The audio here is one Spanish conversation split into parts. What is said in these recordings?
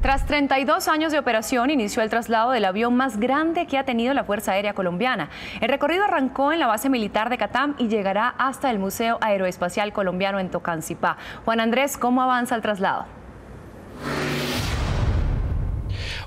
Tras 32 años de operación, inició el traslado del avión más grande que ha tenido la Fuerza Aérea Colombiana. El recorrido arrancó en la base militar de Catam y llegará hasta el Museo Aeroespacial Colombiano en Tocancipá. Juan Andrés, ¿cómo avanza el traslado?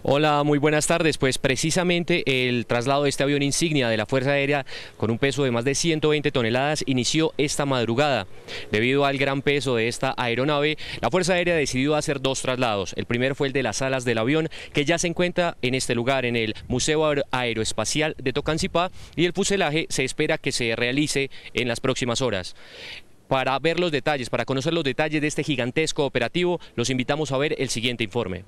Hola, muy buenas tardes. Pues precisamente el traslado de este avión insignia de la Fuerza Aérea con un peso de más de 120 toneladas inició esta madrugada. Debido al gran peso de esta aeronave, la Fuerza Aérea decidió hacer dos traslados. El primero fue el de las alas del avión, que ya se encuentra en este lugar, en el Museo Aeroespacial de Tocancipá, y el fuselaje se espera que se realice en las próximas horas. Para ver los detalles, para conocer los detalles de este gigantesco operativo, los invitamos a ver el siguiente informe.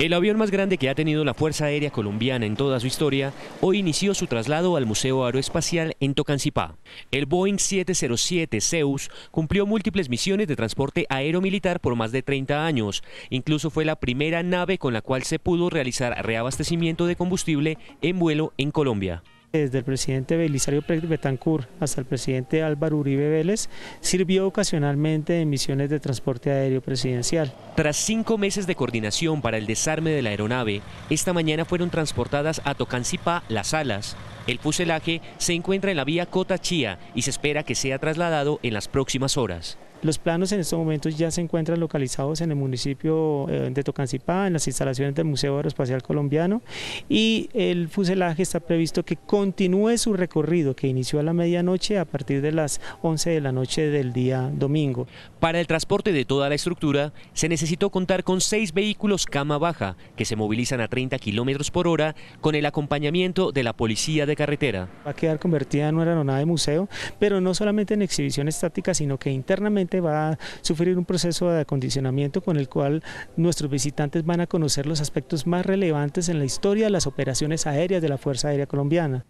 El avión más grande que ha tenido la Fuerza Aérea Colombiana en toda su historia, hoy inició su traslado al Museo Aeroespacial en Tocancipá. El Boeing 707 Zeus cumplió múltiples misiones de transporte militar por más de 30 años. Incluso fue la primera nave con la cual se pudo realizar reabastecimiento de combustible en vuelo en Colombia. Desde el presidente Belisario Betancourt hasta el presidente Álvaro Uribe Vélez, sirvió ocasionalmente en misiones de transporte aéreo presidencial. Tras cinco meses de coordinación para el desarme de la aeronave, esta mañana fueron transportadas a Tocancipá las alas, el fuselaje se encuentra en la vía Cota Chía y se espera que sea trasladado en las próximas horas. Los planos en estos momentos ya se encuentran localizados en el municipio eh, de Tocancipá, en las instalaciones del Museo Aeroespacial Colombiano y el fuselaje está previsto que continúe su recorrido que inició a la medianoche a partir de las 11 de la noche del día domingo. Para el transporte de toda la estructura se necesitó contar con seis vehículos cama baja que se movilizan a 30 kilómetros por hora con el acompañamiento de la policía de carretera. Va a quedar convertida en una aeronave de museo, pero no solamente en exhibición estática, sino que internamente va a sufrir un proceso de acondicionamiento con el cual nuestros visitantes van a conocer los aspectos más relevantes en la historia de las operaciones aéreas de la Fuerza Aérea Colombiana.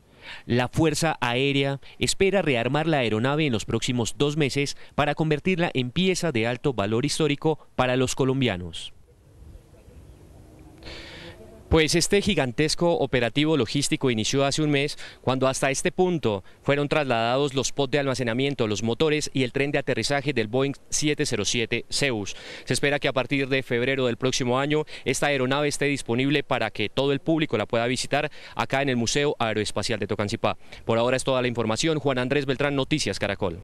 La Fuerza Aérea espera rearmar la aeronave en los próximos dos meses para convertirla en pieza de alto valor histórico para los colombianos. Pues este gigantesco operativo logístico inició hace un mes, cuando hasta este punto fueron trasladados los pods de almacenamiento, los motores y el tren de aterrizaje del Boeing 707 Zeus. Se espera que a partir de febrero del próximo año esta aeronave esté disponible para que todo el público la pueda visitar acá en el Museo Aeroespacial de Tocancipá. Por ahora es toda la información. Juan Andrés Beltrán, Noticias Caracol.